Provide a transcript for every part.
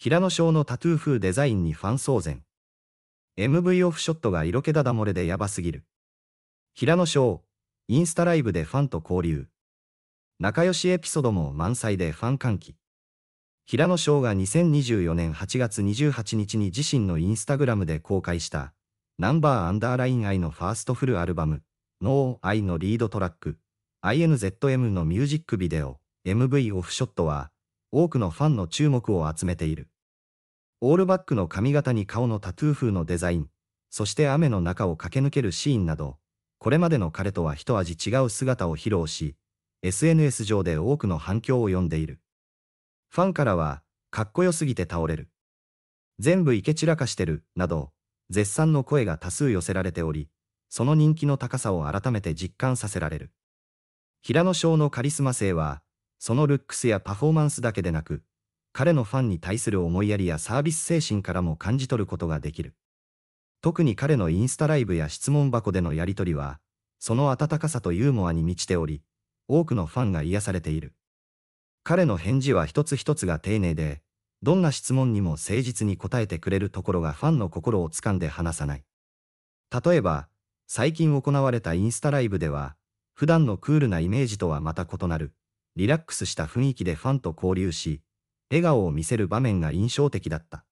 平野翔のタトゥー風デザインにファン騒然。MV オフショットが色気だだ漏れでやばすぎる。平野翔、インスタライブでファンと交流。仲良しエピソードも満載でファン歓喜。平野翔が2024年8月28日に自身のインスタグラムで公開した、ナンバーアンダーライン愛のファーストフルアルバム、ーアイのリードトラック、INZM のミュージックビデオ、MV オフショットは、多くのファンの注目を集めている。オールバックの髪型に顔のタトゥー風のデザイン、そして雨の中を駆け抜けるシーンなど、これまでの彼とは一味違う姿を披露し、SNS 上で多くの反響を呼んでいる。ファンからは、かっこよすぎて倒れる。全部イケ散らかしてる、など、絶賛の声が多数寄せられており、その人気の高さを改めて実感させられる。平野翔のカリスマ性は、そのルックスやパフォーマンスだけでなく、彼のファンに対する思いやりやサービス精神からも感じ取ることができる。特に彼のインスタライブや質問箱でのやりとりは、その温かさとユーモアに満ちており、多くのファンが癒されている。彼の返事は一つ一つが丁寧で、どんな質問にも誠実に答えてくれるところがファンの心をつかんで離さない。例えば、最近行われたインスタライブでは、普段のクールなイメージとはまた異なる、リラックスした雰囲気でファンと交流し、笑顔を見せる場面が印象的だった。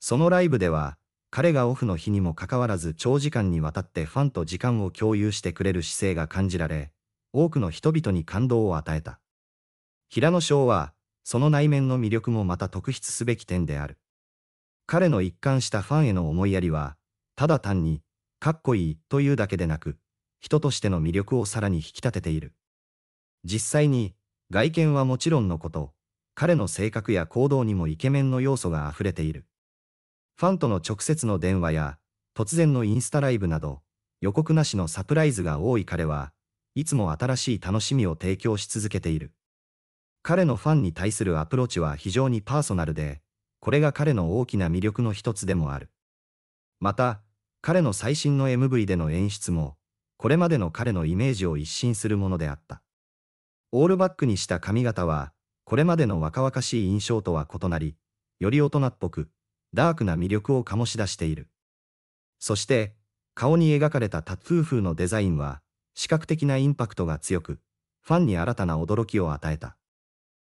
そのライブでは、彼がオフの日にもかかわらず長時間にわたってファンと時間を共有してくれる姿勢が感じられ、多くの人々に感動を与えた。平野翔は、その内面の魅力もまた特筆すべき点である。彼の一貫したファンへの思いやりは、ただ単に、かっこいいというだけでなく、人としての魅力をさらに引き立てている。実際に、外見はもちろんのこと、彼の性格や行動にもイケメンの要素が溢れている。ファンとの直接の電話や、突然のインスタライブなど、予告なしのサプライズが多い彼は、いつも新しい楽しみを提供し続けている。彼のファンに対するアプローチは非常にパーソナルで、これが彼の大きな魅力の一つでもある。また、彼の最新の MV での演出も、これまでの彼のイメージを一新するものであった。オールバックにした髪型は、これまでの若々しい印象とは異なり、より大人っぽく、ダークな魅力を醸し出している。そして、顔に描かれたタトゥー風のデザインは、視覚的なインパクトが強く、ファンに新たな驚きを与えた。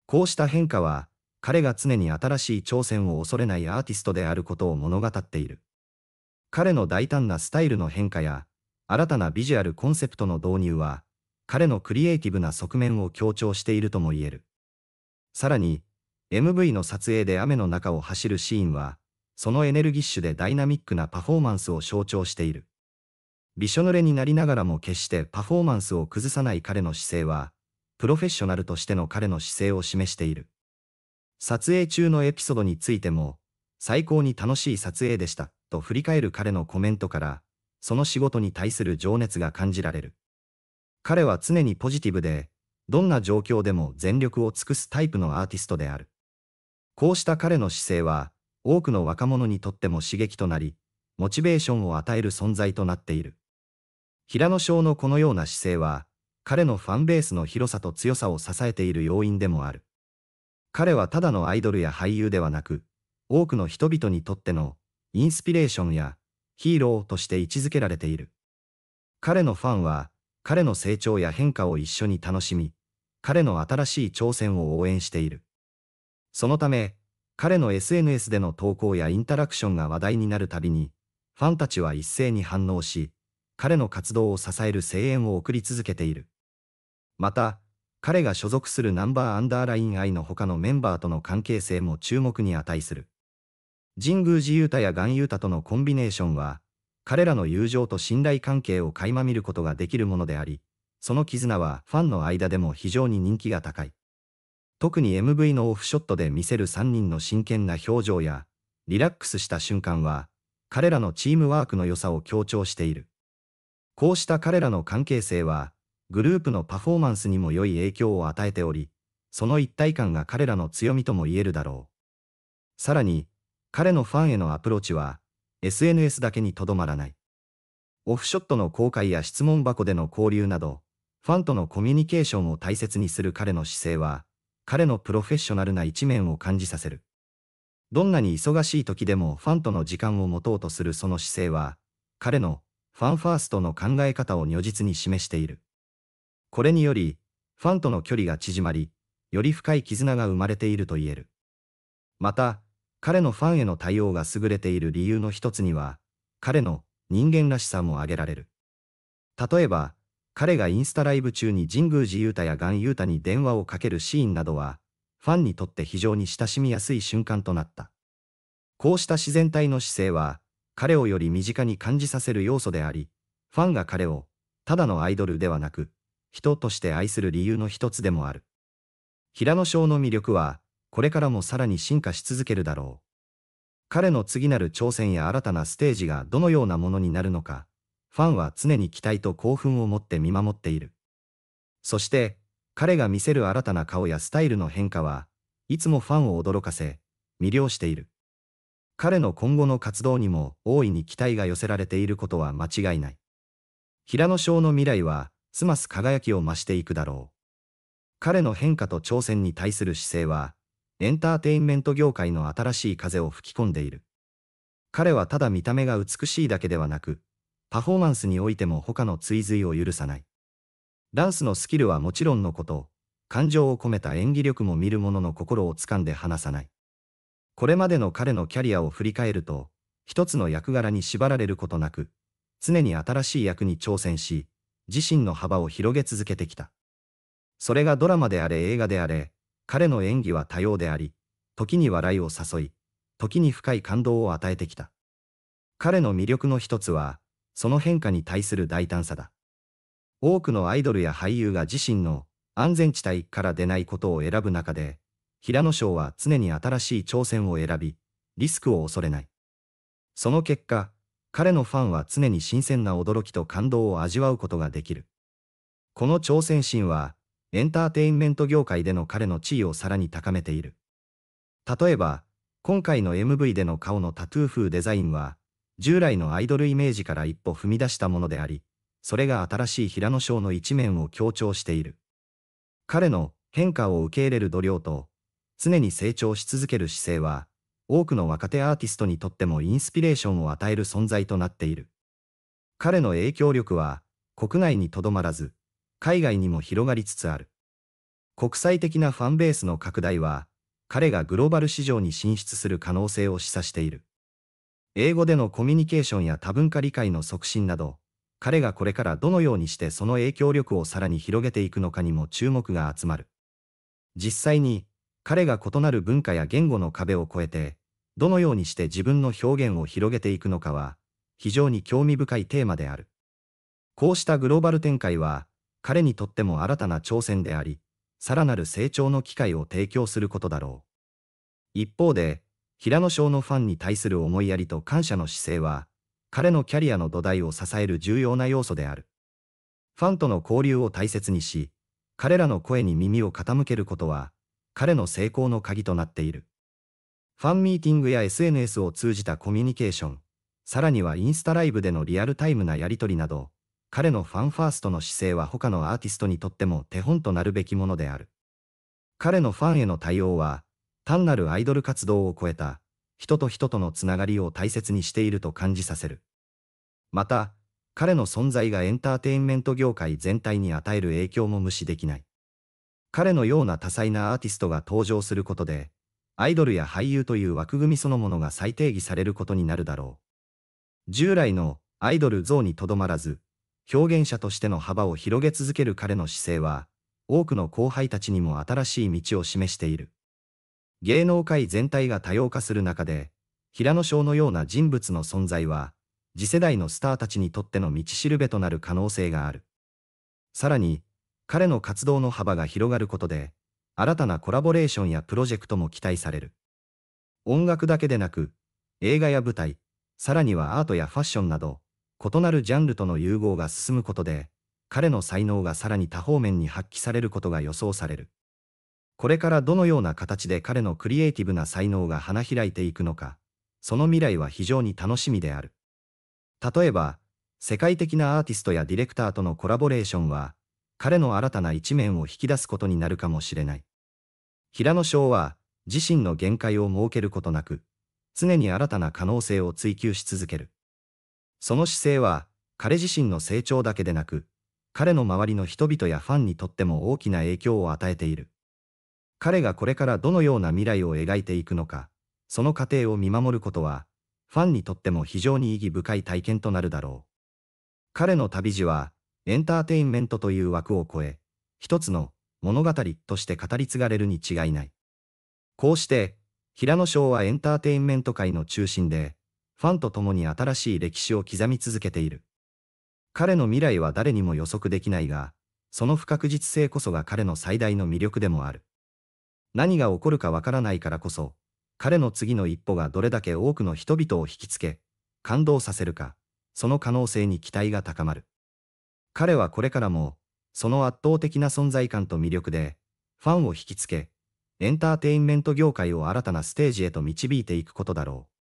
こうした変化は、彼が常に新しい挑戦を恐れないアーティストであることを物語っている。彼の大胆なスタイルの変化や、新たなビジュアルコンセプトの導入は、彼のクリエイティブな側面を強調しているとも言える。さらに、MV の撮影で雨の中を走るシーンは、そのエネルギッシュでダイナミックなパフォーマンスを象徴している。びしょ濡れになりながらも決してパフォーマンスを崩さない彼の姿勢は、プロフェッショナルとしての彼の姿勢を示している。撮影中のエピソードについても、最高に楽しい撮影でした、と振り返る彼のコメントから、その仕事に対する情熱が感じられる。彼は常にポジティブで、どんな状況でも全力を尽くすタイプのアーティストである。こうした彼の姿勢は、多くの若者にとっても刺激となり、モチベーションを与える存在となっている。平野翔のこのような姿勢は、彼のファンベースの広さと強さを支えている要因でもある。彼はただのアイドルや俳優ではなく、多くの人々にとってのインスピレーションやヒーローとして位置づけられている。彼のファンは、彼の成長や変化を一緒に楽しみ、彼の新しい挑戦を応援している。そのため、彼の SNS での投稿やインタラクションが話題になるたびに、ファンたちは一斉に反応し、彼の活動を支える声援を送り続けている。また、彼が所属するナンバーアンダーライン I の他のメンバーとの関係性も注目に値する。神宮寺雄太やガン雄太とのコンビネーションは、彼らの友情と信頼関係を垣間見ることができるものであり、その絆はファンの間でも非常に人気が高い。特に MV のオフショットで見せる3人の真剣な表情や、リラックスした瞬間は、彼らのチームワークの良さを強調している。こうした彼らの関係性は、グループのパフォーマンスにも良い影響を与えており、その一体感が彼らの強みとも言えるだろう。さらに、彼のファンへのアプローチは、SNS だけにとどまらない。オフショットの公開や質問箱での交流など、ファンとのコミュニケーションを大切にする彼の姿勢は、彼のプロフェッショナルな一面を感じさせる。どんなに忙しい時でもファンとの時間を持とうとするその姿勢は、彼のファンファーストの考え方を如実に示している。これにより、ファンとの距離が縮まり、より深い絆が生まれていると言える。また、彼のファンへの対応が優れている理由の一つには、彼の人間らしさも挙げられる。例えば、彼がインスタライブ中に神宮寺勇太やガン勇太に電話をかけるシーンなどは、ファンにとって非常に親しみやすい瞬間となった。こうした自然体の姿勢は、彼をより身近に感じさせる要素であり、ファンが彼を、ただのアイドルではなく、人として愛する理由の一つでもある。平野翔の魅力は、これからもさらに進化し続けるだろう。彼の次なる挑戦や新たなステージがどのようなものになるのか、ファンは常に期待と興奮を持って見守っている。そして、彼が見せる新たな顔やスタイルの変化は、いつもファンを驚かせ、魅了している。彼の今後の活動にも大いに期待が寄せられていることは間違いない。平野翔の未来は、すます輝きを増していくだろう。彼の変化と挑戦に対する姿勢は、エンターテインメント業界の新しい風を吹き込んでいる。彼はただ見た目が美しいだけではなく、パフォーマンスにおいても他の追随を許さない。ダンスのスキルはもちろんのこと、感情を込めた演技力も見る者の心を掴んで離さない。これまでの彼のキャリアを振り返ると、一つの役柄に縛られることなく、常に新しい役に挑戦し、自身の幅を広げ続けてきた。それがドラマであれ映画であれ、彼の演技は多様であり、時に笑いを誘い、時に深い感動を与えてきた。彼の魅力の一つは、その変化に対する大胆さだ。多くのアイドルや俳優が自身の安全地帯から出ないことを選ぶ中で、平野翔は常に新しい挑戦を選び、リスクを恐れない。その結果、彼のファンは常に新鮮な驚きと感動を味わうことができる。この挑戦心は、エンターテインメント業界での彼の地位をさらに高めている。例えば、今回の MV での顔のタトゥー風デザインは、従来のアイドルイメージから一歩踏み出したものであり、それが新しい平野翔の一面を強調している。彼の変化を受け入れる度量と、常に成長し続ける姿勢は、多くの若手アーティストにとってもインスピレーションを与える存在となっている。彼の影響力は、国内にとどまらず、海外にも広がりつつある。国際的なファンベースの拡大は、彼がグローバル市場に進出する可能性を示唆している。英語でのコミュニケーションや多文化理解の促進など、彼がこれからどのようにしてその影響力をさらに広げていくのかにも注目が集まる。実際に、彼が異なる文化や言語の壁を越えて、どのようにして自分の表現を広げていくのかは、非常に興味深いテーマである。こうしたグローバル展開は、彼にとっても新たな挑戦であり、さらなる成長の機会を提供することだろう。一方で、平野翔のファンに対する思いやりと感謝の姿勢は、彼のキャリアの土台を支える重要な要素である。ファンとの交流を大切にし、彼らの声に耳を傾けることは、彼の成功の鍵となっている。ファンミーティングや SNS を通じたコミュニケーション、さらにはインスタライブでのリアルタイムなやり取りなど、彼のファンファーストの姿勢は他のアーティストにとっても手本となるべきものである。彼のファンへの対応は、単なるアイドル活動を超えた、人と人とのつながりを大切にしていると感じさせる。また、彼の存在がエンターテインメント業界全体に与える影響も無視できない。彼のような多彩なアーティストが登場することで、アイドルや俳優という枠組みそのものが再定義されることになるだろう。従来のアイドル像にとどまらず、表現者としての幅を広げ続ける彼の姿勢は、多くの後輩たちにも新しい道を示している。芸能界全体が多様化する中で、平野翔のような人物の存在は、次世代のスターたちにとっての道しるべとなる可能性がある。さらに、彼の活動の幅が広がることで、新たなコラボレーションやプロジェクトも期待される。音楽だけでなく、映画や舞台、さらにはアートやファッションなど、異なるジャンルとの融合が進むことで、彼の才能がさらに多方面に発揮されることが予想される。これからどのような形で彼のクリエイティブな才能が花開いていくのか、その未来は非常に楽しみである。例えば、世界的なアーティストやディレクターとのコラボレーションは、彼の新たな一面を引き出すことになるかもしれない。平野翔は、自身の限界を設けることなく、常に新たな可能性を追求し続ける。その姿勢は、彼自身の成長だけでなく、彼の周りの人々やファンにとっても大きな影響を与えている。彼がこれからどのような未来を描いていくのか、その過程を見守ることは、ファンにとっても非常に意義深い体験となるだろう。彼の旅路は、エンターテインメントという枠を超え、一つの物語として語り継がれるに違いない。こうして、平野翔はエンターテインメント界の中心で、ファンと共に新しい歴史を刻み続けている。彼の未来は誰にも予測できないが、その不確実性こそが彼の最大の魅力でもある。何が起こるかわからないからこそ、彼の次の一歩がどれだけ多くの人々を引きつけ、感動させるか、その可能性に期待が高まる。彼はこれからも、その圧倒的な存在感と魅力で、ファンを引きつけ、エンターテインメント業界を新たなステージへと導いていくことだろう。